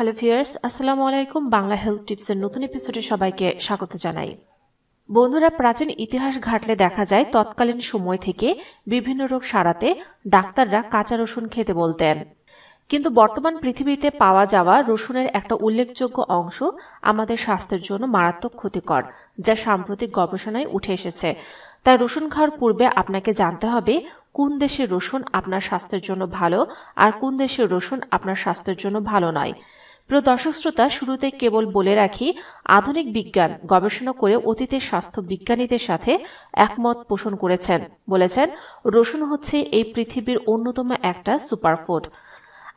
hello fierce আসসালামু আলাইকুম Bangla health টিপসের নতুন এপিসোডে সবাইকে স্বাগত জানাই বন্ধুরা প্রাচীন ইতিহাস ঘাটলে দেখা যায় তৎকালীন সময় থেকে বিভিন্ন রোগ সারাতে ডাক্তাররা কাঁচা রসুন খেতে বলতেন কিন্তু বর্তমান পৃথিবীতে পাওয়া যাওয়া রসুনের একটা উল্লেখযোগ্য অংশ আমাদের স্বাস্থ্যের জন্য মারাত্মক ক্ষতিকর যা সাম্প্রতিক গবেষণায় উঠে এসেছে তাই রসুন খাওয়ার পূর্বে আপনাকে জানতে হবে কোন দেশের রসুন আপনার স্বাস্থ্যের জন্য ভালো আর কোন দেশের রসুন আপনার স্বাস্থ্যের জন্য ভালো নয় প্রিয় দর্শক শ্রোতা শুরুতে কেবল বলে রাখি আধুনিক বিজ্ঞান গবেষণা করে অতীতের স্বাস্থ্য বিজ্ঞানীদের সাথে একমত পোষণ করেছেন বলেছেন রসুন হচ্ছে এই পৃথিবীর অন্যতম একটা সুপারফুড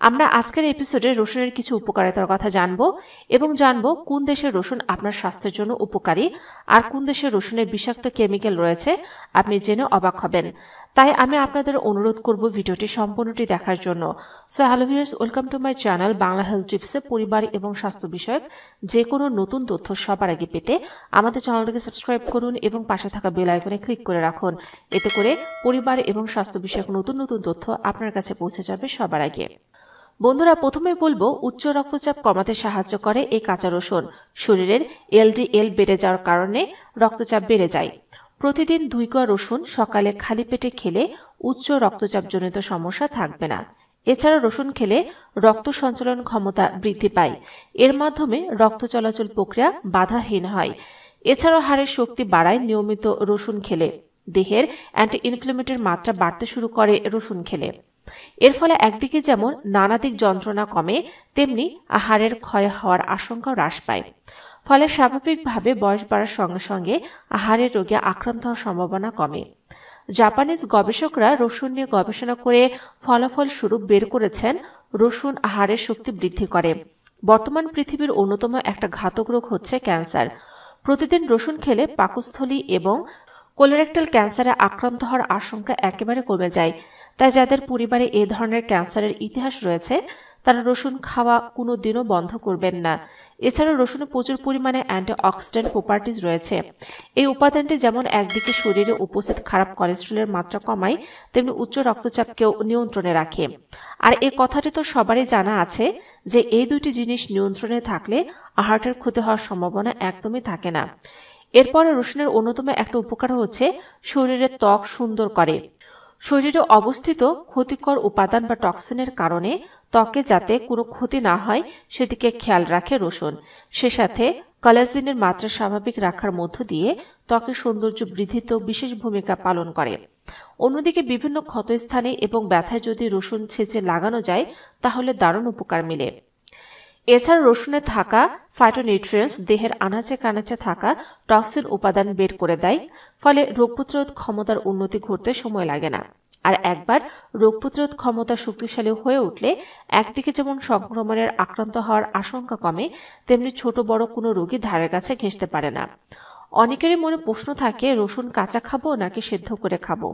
আমরা আজকের এপিসোডে রসুনের কিছু উপকারিতার কথা জানব এবং জানব কোন দেশের রসুন আপনার স্বাস্থ্যের জন্য উপকারী আর কোন দেশের রসুনের বিষাক্ত কেমিক্যাল রয়েছে আপনি জেনে অবাক হবেন তাই আমি আপনাদের অনুরোধ করব ভিডিওটি সম্পূর্ণটি দেখার জন্য so hello viewers welcome to my channel Bangla health টিপসে পরিবার এবং স্বাস্থ্য বিষয়ক যে কোনো নতুন তথ্য সবার আগে পেতে আমাদের চ্যানেলটিকে সাবস্ক্রাইব করুন এবং পাশে থাকা বেল আইকনে ক্লিক করে রাখুন এতে করে পরিবার এবং স্বাস্থ্য বিষয়ক নতুন নতুন তথ্য আপনার কাছে পৌঁছে যাবে সবার আগে বন্ধুরা প্রথমে বলবো উচ্চ রক্তচাপ কমাতে সাহায্য করে এই কাঁচা রসুন শরীরের এলডিএল বেড়ে যাওয়ার কারণে রক্তচাপ বেড়ে যায় প্রতিদিন দুই কোয়া রসুন সকালে খালি পেটে খেলে উচ্চ রক্তচাপজনিত সমস্যা থাকবে না এছাড়া রসুন খেলে রক্ত সঞ্চালন ক্ষমতা বৃদ্ধি পায় এর মাধ্যমে রক্ত চলাচল প্রক্রিয়া বাধাহীন হয় এছাড়াও হাড়ের শক্তি বাড়ায় নিয়মিত রসুন খেলে দেহের অ্যান্টি ইনফ্লেমেটের মাত্রা বাড়তে শুরু করে রসুন খেলে এর ফলে একদিকে যেমন নানা দিক যন্ত্রণা কমে তেমনি আহারের ক্ষয় হওয়ার আশঙ্কাও হ্রাস পায় ফলে স্বাভাবিকভাবে বয়স বাড়ার সঙ্গে সঙ্গে আহারের রোগে আক্রান্ত হওয়ার সম্ভাবনা কমে জাপানিজ গবেষকরা রসুন নিয়ে গবেষণা করে ফলাফল স্বরূপ বের করেছেন রসুন আহারের শক্তি বৃদ্ধি করে বর্তমান পৃথিবীর অন্যতম একটা ঘাতক রোগ হচ্ছে ক্যান্সার প্রতিদিন রসুন খেলে পাকস্থলী এবং কোলোরেক্টাল ক্যান্সারে আক্রান্ত হওয়ার আশঙ্কা একেবারে কমে যায় তাই যাদের পরিবারে এ ধরনের ক্যান্সারের ইতিহাস রয়েছে তারা রসুন খাওয়া কোনো দিনও বন্ধ করবেন না এছাড়া রসুনে প্রচুর পরিমাণে অ্যান্টিঅক্সিডেন্ট প্রপার্টিজ রয়েছে এই উপাদানটি যেমন একদিকে শরীরে উপস্থিত খারাপ কলেস্ট্রলের মাত্রা কমায় তেমনি উচ্চ রক্তচাপকেও নিয়ন্ত্রণে রাখে আর এ কথাটি তো সবারই জানা আছে যে এই দুটি জিনিস নিয়ন্ত্রণে থাকলে হার্টের ক্ষতি হওয়ার সম্ভাবনা একদমই থাকে না এরপরে রসুনের অন্যতম একটা উপকার হচ্ছে শরীরের ত্বক সুন্দর করে শরীরে অবস্থিত ক্ষতিকর উপাদান বা টক্সিনের কারণে ত্বকে যাতে কোনো ক্ষতি না হয় সেদিকে খেয়াল রাখে রসুন সে সাথে কলাজিনের মাত্রা স্বাভাবিক রাখার মধ্য দিয়ে ত্বকের সৌন্দর্য বৃদ্ধিতেও বিশেষ ভূমিকা পালন করে অন্যদিকে বিভিন্ন ক্ষতস্থানে এবং ব্যথায় যদি রসুন ছেঁচে লাগানো যায় তাহলে দারুণ উপকার মিলে এছাড়া রসুনে থাকা ফাইটোনিউট্রিয়েন্টস দেহের আনাচে কানাচে থাকা টক্সিন উপাদান বের করে দেয় ফলে রোগ প্রতিরোধ ক্ষমতার উন্নতি ঘটতে সময় লাগে না আর একবার রোগ প্রতিরোধ ক্ষমতা শক্তিশালী হয়ে উঠলে একদিকে যেমন সংক্রমণের আক্রান্ত হওয়ার আশঙ্কা কমে তেমনি ছোট বড় কোনো রোগী ধারের কাছে ঘেঁষতে পারে না অনেকেরই মনে প্রশ্ন থাকে রসুন কাঁচা খাবো নাকি সেদ্ধ করে খাবো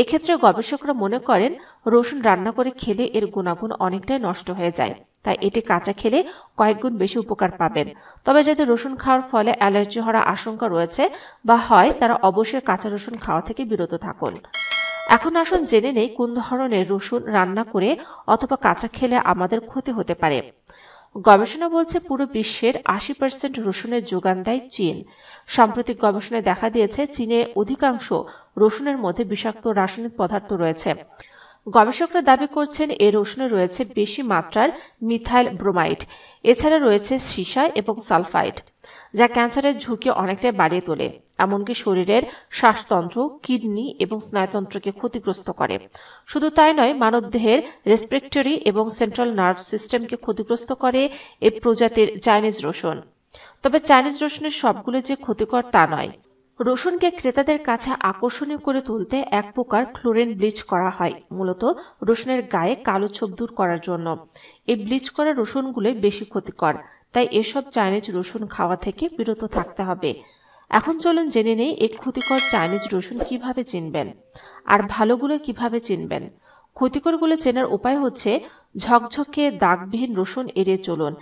এক্ষেত্রে গবেষকরা মনে করেন রসুন রান্না করে খেলে এর গুণাগুণ অনেকটাই নষ্ট হয়ে যায় তাই এটি কাঁচা খেলে কয়েকগুণ বেশি উপকার পাবেন তবে যাদের রসুন খাওয়ার ফলে অ্যালার্জি হওয়ার আশঙ্কা রয়েছে বা হয় তারা অবশ্যই কাঁচা রসুন খাওয়া থেকে বিরত থাকুন এখন আসুন জেনে নেই কোন ধরনের রসুন রান্না করে অথবা কাঁচা খেলে আমাদের ক্ষতি হতে পারে গবেষণা বলছে পুরো বিশ্বের আশি পার্সেন্ট রসুনের যোগান দেয় চীন সাম্প্রতিক গবেষণায় দেখা দিয়েছে চীনে অধিকাংশ রসুনের মধ্যে বিষাক্ত রাসায়নিক পদার্থ রয়েছে গবেষকরা দাবি করছেন এর উষ্ণে রয়েছে বেশি মাত্রার মিথাইল ব্রোমাইড এছাড়া রয়েছে সীসা এবং সালফাইড যা ক্যান্সারের ঝুঁকি অনেকটাই বাড়িয়ে তোলে এমনকি শরীরের শ্বাসতন্ত্র কিডনি এবং স্নায়ুতন্ত্রকে ক্ষতিগ্রস্ত করে শুধু তাই নয় মানবদেহের রেসপেক্টরি এবং সেন্ট্রাল নার্ভ সিস্টেমকে ক্ষতিগ্রস্ত করে এই প্রজাতির চাইনিজ রসুন তবে চাইনিজ রসুনের সবগুলো যে ক্ষতিকর তা নয় রসুনকে ক্রেতাদের কাছে আকর্ষণীয় করে তুলতে এক প্রকার ক্লোরেন ব্লিচ করা হয় মূলত রসুনের গায়ে কালো ছোপ দূর করার জন্য এই ব্লিচ করা রসুনগুলো বেশি ক্ষতিকর তাই এসব চাইনিজ রসুন খাওয়া থেকে বিরত থাকতে হবে এখন চলুন জেনে নেই এই ক্ষতিকর চাইনিজ রসুন কিভাবে চিনবেন আর ভালোগুলো কিভাবে চিনবেন ক্ষতিকরগুলো চেনার উপায় হচ্ছে ঝকঝকে দাগবিহীন রসুন এড়িয়ে চলুন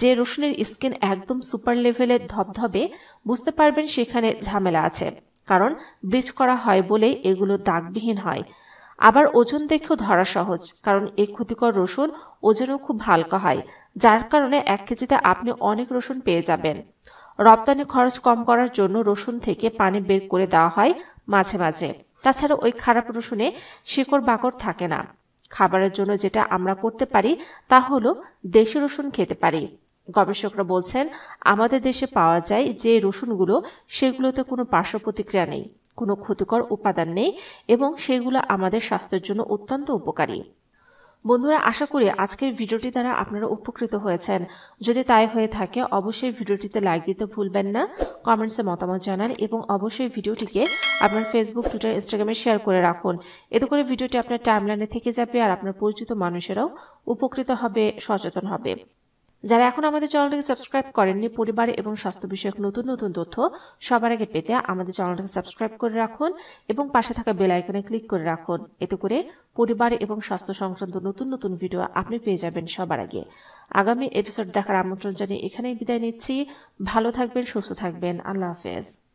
যে রসুনের স্কিন একদম সুপার লেভেলের ধবধবে বুঝতে পারবেন সেখানে ঝামেলা আছে কারণ ব্লিচ করা হয় বলেই এগুলো দাগবিহীন হয় আবার ওজন দেখেও ধরা সহজ কারণ এই ক্ষতিকর রসুন ওজনও খুব হালকা হয় যার কারণে এক কেজিতে আপনি অনেক রসুন পেয়ে যাবেন রপ্তানি খরচ কম করার জন্য রসুন থেকে পানি বের করে দেওয়া হয় মাঝে মাঝে তাছাড়া ওই খারাপ রসুনে শিকড় বাকড় থাকে না খাবারের জন্য যেটা আমরা করতে পারি তা হলো দেশি রসুন খেতে পারি গবেষকরা বলছেন আমাদের দেশে পাওয়া যায় যে রসুনগুলো সেগুলোতে কোনো পার্শ্ব প্রতিক্রিয়া নেই কোনো ক্ষতিকর উপাদান নেই এবং সেগুলো আমাদের স্বাস্থ্যের জন্য অত্যন্ত উপকারী বন্ধুরা আশা করি আজকের ভিডিওটি দ্বারা আপনারা উপকৃত হয়েছেন যদি তাই হয়ে থাকে অবশ্যই ভিডিওটিতে লাইক দিতে ভুলবেন না কমেন্টসে মতামত জানান এবং অবশ্যই ভিডিওটিকে আপনার ফেসবুক টুইটার ইনস্টাগ্রামে শেয়ার করে রাখুন এতে করে ভিডিওটি আপনার টাইমলাইনে থেকে যাবে আর আপনার পরিচিত মানুষেরাও উপকৃত হবে সচেতন হবে যারা এখন আমাদের চ্যানেলটিকে সাবস্ক্রাইব করেননি পরিবার এবং স্বাস্থ্য বিষয়ক নতুন নতুন তথ্য সবার আগে পেতে আমাদের চ্যানেলটিকে সাবস্ক্রাইব করে রাখুন এবং পাশে থাকা বেল আইকনে ক্লিক করে রাখুন এতে করে পরিবার এবং স্বাস্থ্য সংক্রান্ত নতুন নতুন ভিডিও আপনি পেয়ে যাবেন সবার আগে আগামী এপিসোড দেখার আমন্ত্রণ জানিয়ে এখানেই বিদায় নিচ্ছি ভালো থাকবেন সুস্থ থাকবেন আল্লাহ হাফেজ